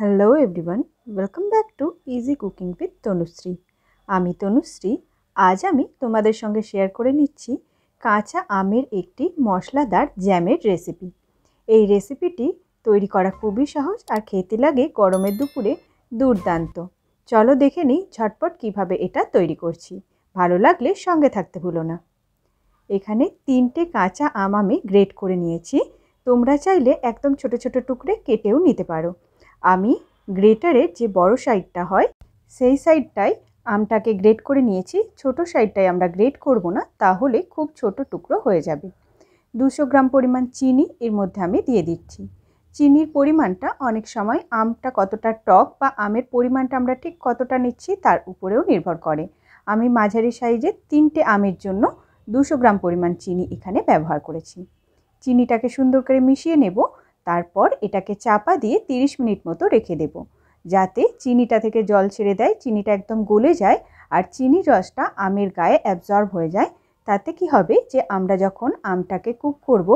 hello everyone welcome back to easy cooking with Tanushree আমি তনুশ্রী আজ আমি তোমাদের সঙ্গে শেয়ার করে নিচ্ছি কাঁচা আমের একটি মশলাদার জ্যামের রেসিপি এই রেসিপিটি তৈরি করা খুবই সহজ আর খেতে লাগে গরমের দুপুরে দুর্দান্ত চলো দেখে নিই ঝটপট কিভাবে এটা তৈরি করছি ভালো লাগলে সঙ্গে থাকতে ভুলো না এখানে তিনটে কাঁচা আম আমি গ্রেট করে নিয়েছি তোমরা চাইলে একদম ছোট ছোট টুকরে কেটেও নিতে পারো আমি গ্রেটারের যে বড় সাইডটা হয় সেই সাইডটাই আমটাকে গ্রেট করে নিয়েছি ছোট সাইডটাই আমরা গ্রেট করব না তাহলে খুব ছোট টুকরো হয়ে যাবে দুশো গ্রাম পরিমাণ চিনি এর মধ্যে আমি দিয়ে দিচ্ছি চিনির পরিমাণটা অনেক সময় আমটা কতটা টক বা আমের পরিমাণটা আমরা ঠিক কতটা নিচ্ছি তার উপরেও নির্ভর করে আমি মাঝারি সাইজের তিনটে আমের জন্য দুশো গ্রাম পরিমাণ চিনি এখানে ব্যবহার করেছি চিনিটাকে সুন্দর করে মিশিয়ে নেব তারপর এটাকে চাপা দিয়ে 30 মিনিট মতো রেখে দেব যাতে চিনিটা থেকে জল ছেড়ে দেয় চিনিটা একদম গলে যায় আর চিনি রসটা আমের গায়ে অ্যাবজর্ব হয়ে যায় তাতে কি হবে যে আমরা যখন আমটাকে কুক করব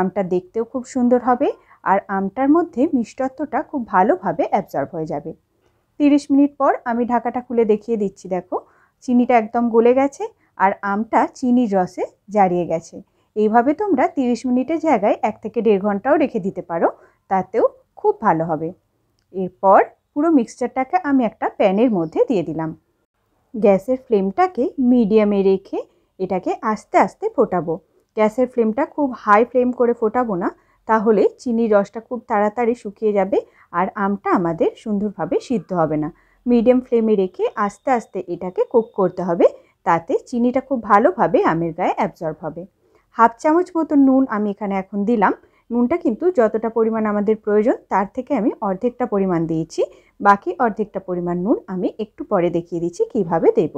আমটা দেখতেও খুব সুন্দর হবে আর আমটার মধ্যে মিষ্টত্বটা খুব ভালোভাবে অ্যাবজর্ব হয়ে যাবে 30 মিনিট পর আমি ঢাকাটা খুলে দেখিয়ে দিচ্ছি দেখো চিনিটা একদম গলে গেছে আর আমটা চিনির রসে জারিয়ে গেছে এইভাবে তোমরা 30 মিনিটের জায়গায় এক থেকে দেড় ঘন্টাও রেখে দিতে পারো তাতেও খুব ভালো হবে এরপর পুরো মিক্সচারটাকে আমি একটা প্যানের মধ্যে দিয়ে দিলাম গ্যাসের ফ্লেমটাকে মিডিয়ামে রেখে এটাকে আস্তে আস্তে ফোটাবো গ্যাসের ফ্লেমটা খুব হাই ফ্লেম করে ফোটাবো না তাহলে চিনির রসটা খুব তাড়াতাড়ি শুকিয়ে যাবে আর আমটা আমাদের সুন্দরভাবে সিদ্ধ হবে না মিডিয়াম ফ্লেমে রেখে আস্তে আস্তে এটাকে কুক করতে হবে তাতে চিনিটা খুব ভালোভাবে আমের গায়ে অ্যাবজর্ব হবে হাফ চামচ মতো নুন আমি এখানে এখন দিলাম নুনটা কিন্তু যতটা পরিমাণ আমাদের প্রয়োজন তার থেকে আমি অর্ধেকটা পরিমাণ দিয়েছি বাকি অর্ধেকটা পরিমাণ নুন আমি একটু পরে দেখিয়ে দিচ্ছি কিভাবে দেব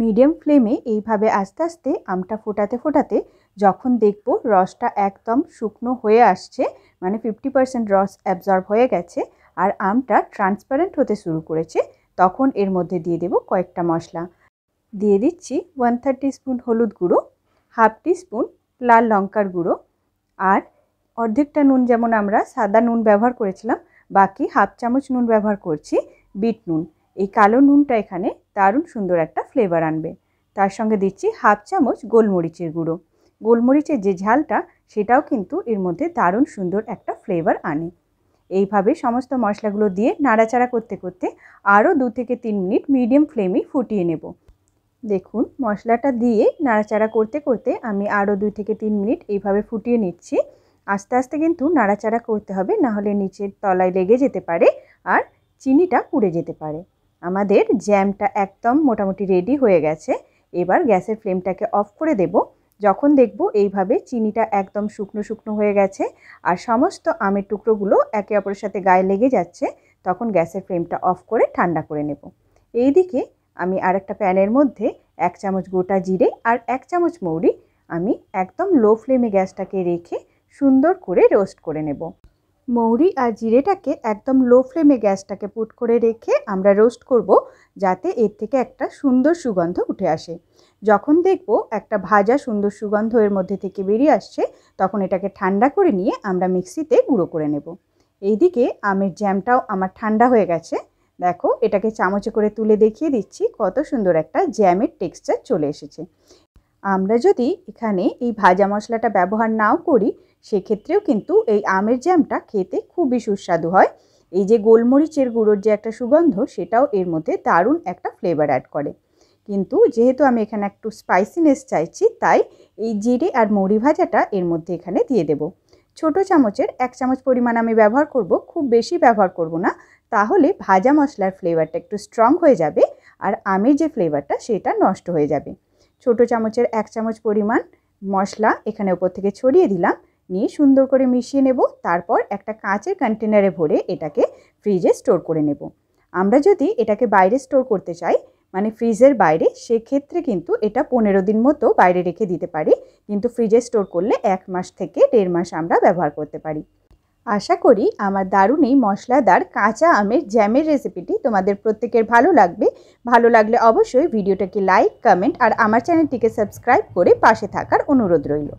মিডিয়াম ফ্লেমে এইভাবে আস্তে আস্তে আমটা ফোটাতে ফোটাতে যখন দেখব রসটা একদম শুকনো হয়ে আসছে মানে ফিফটি পারসেন্ট রস অ্যাবজর্ব হয়ে গেছে আর আমটা ট্রান্সপারেন্ট হতে শুরু করেছে তখন এর মধ্যে দিয়ে দেব কয়েকটা মশলা দিয়ে দিচ্ছি ওয়ান থার্টি স্পুন হলুদ গুঁড়ো হাফ টিস্পুন লাল লঙ্কার গুঁড়ো আর অর্ধেকটা নুন যেমন আমরা সাদা নুন ব্যবহার করেছিলাম বাকি হাফ চামচ নুন ব্যবহার করছি বিট নুন এই কালো নুনটা এখানে দারুণ সুন্দর একটা ফ্লেভার আনবে তার সঙ্গে দিচ্ছি হাফ চামচ গোলমরিচের গুঁড়ো গোলমরিচের যে ঝালটা সেটাও কিন্তু এর মধ্যে দারুণ সুন্দর একটা ফ্লেভার আনে এইভাবে সমস্ত মশলাগুলো দিয়ে নাড়াচাড়া করতে করতে আরও দু থেকে তিন মিনিট মিডিয়াম ফ্লেমে ফুটিয়ে নেব দেখুন মশলাটা দিয়ে নাড়াচাড়া করতে করতে আমি আরও দুই থেকে তিন মিনিট এইভাবে ফুটিয়ে নিচ্ছি আস্তে আস্তে কিন্তু নাড়াচাড়া করতে হবে না হলে নিচের তলায় লেগে যেতে পারে আর চিনিটা পুড়ে যেতে পারে আমাদের জ্যামটা একদম মোটামুটি রেডি হয়ে গেছে এবার গ্যাসের ফ্লেমটাকে অফ করে দেব যখন দেখব এইভাবে চিনিটা একদম শুকনো শুকনো হয়ে গেছে আর সমস্ত আমের টুকরোগুলো একে অপরের সাথে গায়ে লেগে যাচ্ছে তখন গ্যাসের ফ্লেমটা অফ করে ঠান্ডা করে নেব এইদিকে আমি আর একটা প্যানের মধ্যে এক চামচ গোটা জিরে আর এক চামচ মৌরি আমি একদম লো ফ্লেমে গ্যাসটাকে রেখে সুন্দর করে রোস্ট করে নেব মৌরি আর জিরেটাকে একদম লো ফ্লেমে গ্যাসটাকে পুট করে রেখে আমরা রোস্ট করব যাতে এর থেকে একটা সুন্দর সুগন্ধ উঠে আসে যখন দেখব একটা ভাজা সুন্দর সুগন্ধ এর মধ্যে থেকে বেরিয়ে আসছে তখন এটাকে ঠান্ডা করে নিয়ে আমরা মিক্সিতে গুঁড়ো করে নেব এইদিকে আমের জ্যামটাও আমার ঠান্ডা হয়ে গেছে দেখো এটাকে চামচে করে তুলে দেখিয়ে দিচ্ছি কত সুন্দর একটা জ্যামের টেক্সচার চলে এসেছে আমরা যদি এখানে এই ভাজা মশলাটা ব্যবহার নাও করি সেক্ষেত্রেও কিন্তু এই আমের জ্যামটা খেতে খুবই সুস্বাদু হয় এই যে গোলমরিচের গুঁড়োর যে একটা সুগন্ধ সেটাও এর মধ্যে দারুণ একটা ফ্লেভার অ্যাড করে কিন্তু যেহেতু আমি এখানে একটু স্পাইসিনেস চাইছি তাই এই জিরে আর মুড়ি ভাজাটা এর মধ্যে এখানে দিয়ে দেব ছোট চামচের এক চামচ পরিমাণ আমি ব্যবহার করব খুব বেশি ব্যবহার করব না তাহলে ভাজা মশলার ফ্লেভারটা একটু স্ট্রং হয়ে যাবে আর আমের যে ফ্লেভারটা সেটা নষ্ট হয়ে যাবে ছোট চামচের এক চামচ পরিমাণ মশলা এখানে ওপর থেকে ছড়িয়ে দিলাম নিয়ে সুন্দর করে মিশিয়ে নেব তারপর একটা কাঁচের কন্টেনারে ভরে এটাকে ফ্রিজে স্টোর করে নেব আমরা যদি এটাকে বাইরে স্টোর করতে চাই মানে ফ্রিজের বাইরে সেক্ষেত্রে কিন্তু এটা পনেরো দিন মতো বাইরে রেখে দিতে পারি কিন্তু ফ্রিজে স্টোর করলে এক মাস থেকে দেড় মাস আমরা ব্যবহার করতে পারি আশা করি আমার দারুণ এই মশলাদার কাঁচা আমের জ্যামের রেসিপিটি তোমাদের প্রত্যেকের ভালো লাগবে ভালো লাগলে অবশ্যই ভিডিওটাকে লাইক কমেন্ট আর আমার চ্যানেলটিকে সাবস্ক্রাইব করে পাশে থাকার অনুরোধ রইল